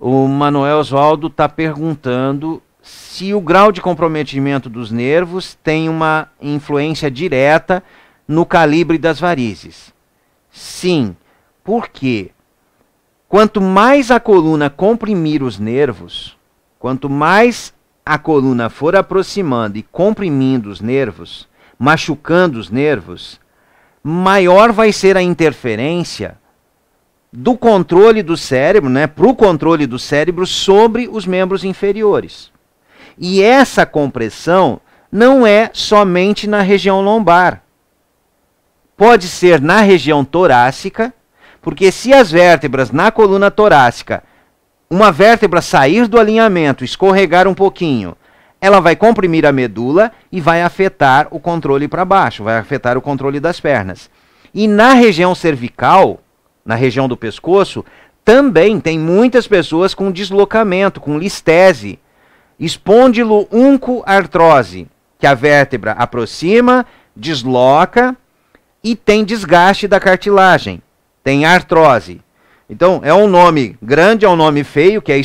O Manuel Oswaldo está perguntando se o grau de comprometimento dos nervos tem uma influência direta no calibre das varizes. Sim, porque quanto mais a coluna comprimir os nervos, quanto mais a coluna for aproximando e comprimindo os nervos, machucando os nervos, maior vai ser a interferência do controle do cérebro, né, para o controle do cérebro sobre os membros inferiores. E essa compressão não é somente na região lombar. Pode ser na região torácica, porque se as vértebras na coluna torácica, uma vértebra sair do alinhamento, escorregar um pouquinho, ela vai comprimir a medula e vai afetar o controle para baixo, vai afetar o controle das pernas. E na região cervical, na região do pescoço, também tem muitas pessoas com deslocamento, com listese, artrose, que a vértebra aproxima, desloca e tem desgaste da cartilagem, tem artrose. Então, é um nome grande, é um nome feio, que é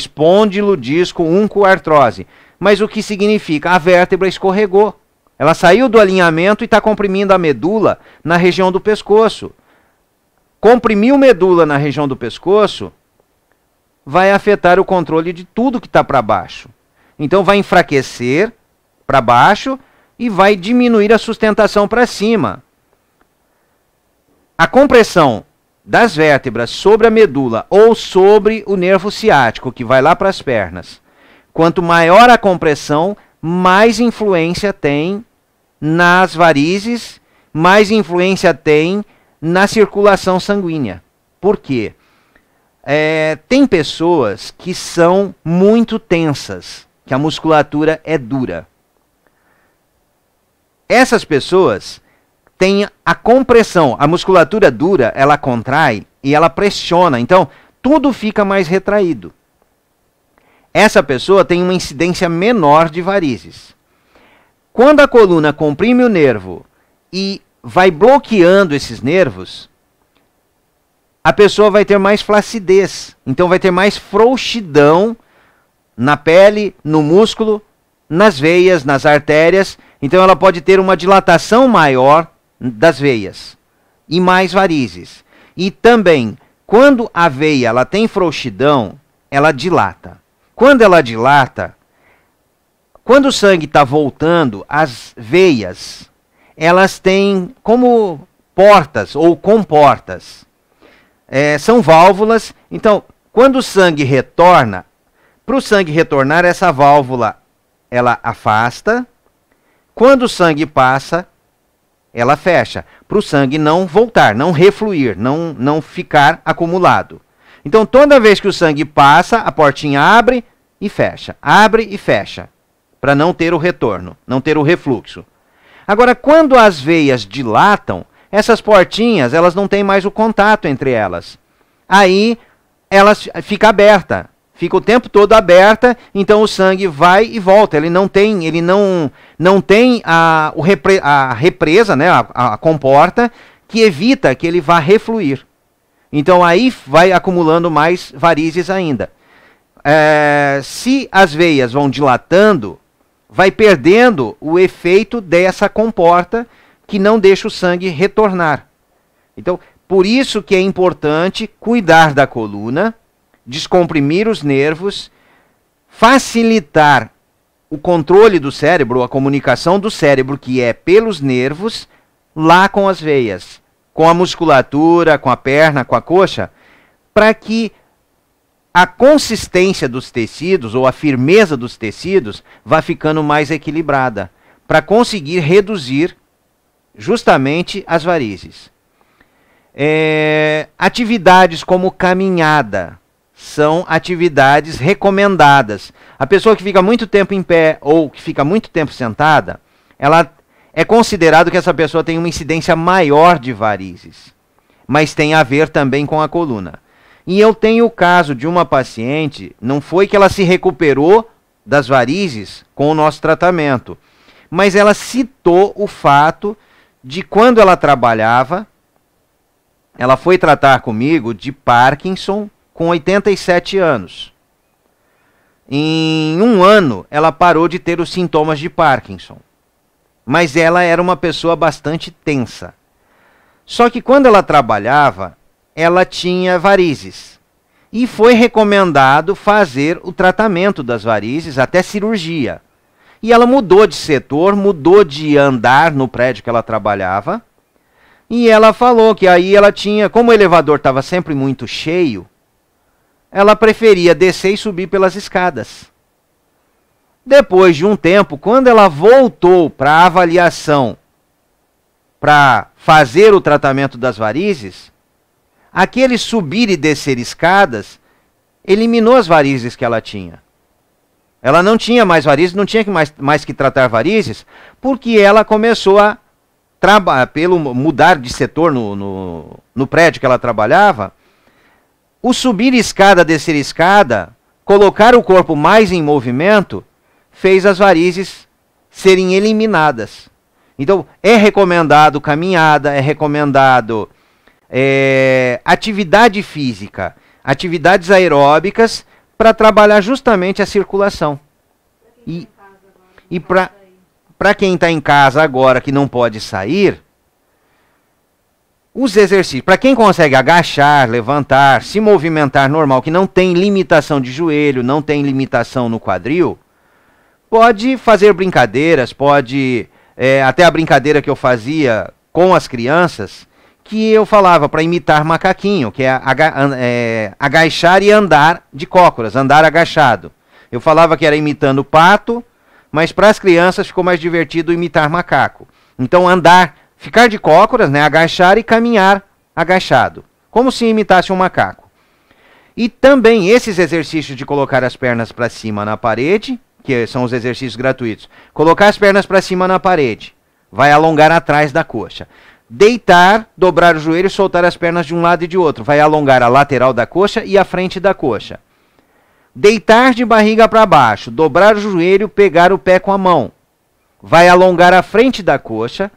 artrose. Mas o que significa? A vértebra escorregou. Ela saiu do alinhamento e está comprimindo a medula na região do pescoço. Comprimir o medula na região do pescoço vai afetar o controle de tudo que está para baixo. Então vai enfraquecer para baixo e vai diminuir a sustentação para cima. A compressão das vértebras sobre a medula ou sobre o nervo ciático, que vai lá para as pernas. Quanto maior a compressão, mais influência tem nas varizes, mais influência tem na circulação sanguínea. Por quê? É, tem pessoas que são muito tensas, que a musculatura é dura. Essas pessoas têm a compressão, a musculatura dura, ela contrai e ela pressiona, então tudo fica mais retraído. Essa pessoa tem uma incidência menor de varizes. Quando a coluna comprime o nervo e vai bloqueando esses nervos, a pessoa vai ter mais flacidez. Então vai ter mais frouxidão na pele, no músculo, nas veias, nas artérias. Então ela pode ter uma dilatação maior das veias e mais varizes. E também, quando a veia ela tem frouxidão, ela dilata. Quando ela dilata, quando o sangue está voltando, as veias elas têm como portas ou comportas. É, são válvulas. Então, quando o sangue retorna, para o sangue retornar, essa válvula ela afasta. Quando o sangue passa, ela fecha, para o sangue não voltar, não refluir, não, não ficar acumulado. Então, toda vez que o sangue passa, a portinha abre e fecha, abre e fecha, para não ter o retorno, não ter o refluxo. Agora, quando as veias dilatam, essas portinhas elas não têm mais o contato entre elas. Aí ela fica aberta, fica o tempo todo aberta, então o sangue vai e volta. Ele não tem, ele não, não tem a, o repre, a represa, né, a, a, comporta, que evita que ele vá refluir. Então aí vai acumulando mais varizes ainda. É, se as veias vão dilatando, vai perdendo o efeito dessa comporta que não deixa o sangue retornar. Então, por isso que é importante cuidar da coluna, descomprimir os nervos, facilitar o controle do cérebro, a comunicação do cérebro que é pelos nervos lá com as veias, com a musculatura, com a perna, com a coxa, para que a consistência dos tecidos ou a firmeza dos tecidos vai ficando mais equilibrada para conseguir reduzir justamente as varizes. É, atividades como caminhada são atividades recomendadas. A pessoa que fica muito tempo em pé ou que fica muito tempo sentada, ela é considerado que essa pessoa tem uma incidência maior de varizes, mas tem a ver também com a coluna. E eu tenho o caso de uma paciente, não foi que ela se recuperou das varizes com o nosso tratamento, mas ela citou o fato de quando ela trabalhava, ela foi tratar comigo de Parkinson com 87 anos. Em um ano, ela parou de ter os sintomas de Parkinson. Mas ela era uma pessoa bastante tensa. Só que quando ela trabalhava, ela tinha varizes. E foi recomendado fazer o tratamento das varizes até cirurgia. E ela mudou de setor, mudou de andar no prédio que ela trabalhava. E ela falou que aí ela tinha, como o elevador estava sempre muito cheio, ela preferia descer e subir pelas escadas. Depois de um tempo, quando ela voltou para a avaliação para fazer o tratamento das varizes, Aquele subir e descer escadas eliminou as varizes que ela tinha. Ela não tinha mais varizes, não tinha mais, mais que tratar varizes, porque ela começou a trabalhar, pelo mudar de setor no, no, no prédio que ela trabalhava, o subir escada, descer escada, colocar o corpo mais em movimento, fez as varizes serem eliminadas. Então, é recomendado caminhada, é recomendado é, atividade física, atividades aeróbicas para trabalhar justamente a circulação. E, e para quem está em casa agora que não pode sair, os exercícios, para quem consegue agachar, levantar, se movimentar normal, que não tem limitação de joelho, não tem limitação no quadril, pode fazer brincadeiras, pode. É, até a brincadeira que eu fazia com as crianças, que eu falava para imitar macaquinho, que é, aga é, agachar e andar de cócoras, andar agachado. Eu falava que era imitando pato, mas para as crianças ficou mais divertido imitar macaco. Então andar, ficar de cócoras, né, agachar e caminhar agachado, como se imitasse um macaco. E também esses exercícios de colocar as pernas para cima na parede, que são os exercícios gratuitos. Colocar as pernas para cima na parede vai alongar atrás da coxa deitar, dobrar o joelho e soltar as pernas de um lado e de outro. Vai alongar a lateral da coxa e a frente da coxa. Deitar de barriga para baixo, dobrar o joelho, pegar o pé com a mão. Vai alongar a frente da coxa.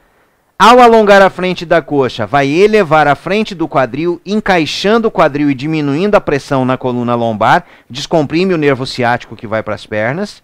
Ao alongar a frente da coxa, vai elevar a frente do quadril, encaixando o quadril e diminuindo a pressão na coluna lombar, descomprime o nervo ciático que vai para as pernas.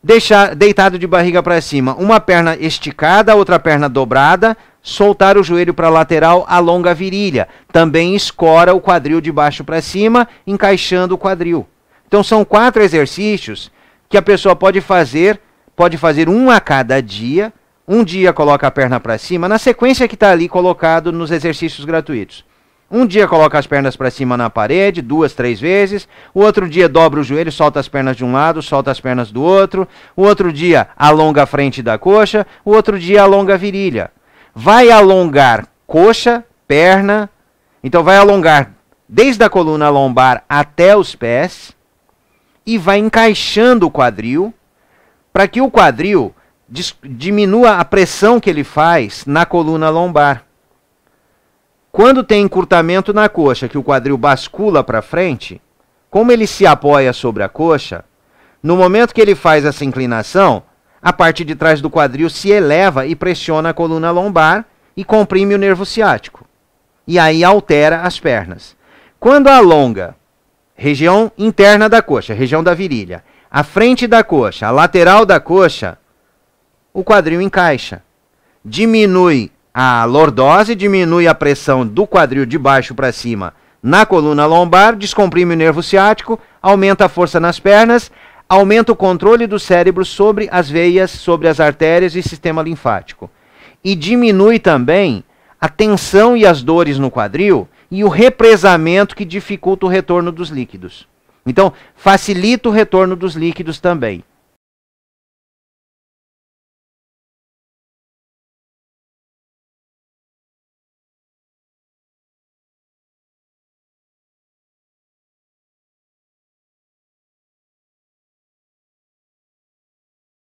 Deixar deitado de barriga para cima, uma perna esticada, outra perna dobrada, soltar o joelho para a lateral, alonga a virilha. Também escora o quadril de baixo para cima, encaixando o quadril. Então são quatro exercícios que a pessoa pode fazer, pode fazer um a cada dia. Um dia coloca a perna para cima, na sequência que está ali colocado nos exercícios gratuitos. Um dia coloca as pernas para cima na parede, duas, três vezes. O outro dia dobra o joelho, solta as pernas de um lado, solta as pernas do outro. O outro dia alonga a frente da coxa. O outro dia alonga a virilha vai alongar coxa, perna, então vai alongar desde a coluna lombar até os pés e vai encaixando o quadril para que o quadril diminua a pressão que ele faz na coluna lombar. Quando tem encurtamento na coxa, que o quadril bascula para frente, como ele se apoia sobre a coxa, no momento que ele faz essa inclinação, a parte de trás do quadril se eleva e pressiona a coluna lombar e comprime o nervo ciático. E aí altera as pernas. Quando alonga, região interna da coxa, região da virilha, a frente da coxa, a lateral da coxa, o quadril encaixa. Diminui a lordose, diminui a pressão do quadril de baixo para cima na coluna lombar, descomprime o nervo ciático, aumenta a força nas pernas, aumenta o controle do cérebro sobre as veias, sobre as artérias e sistema linfático. E diminui também a tensão e as dores no quadril e o represamento que dificulta o retorno dos líquidos. Então, facilita o retorno dos líquidos também.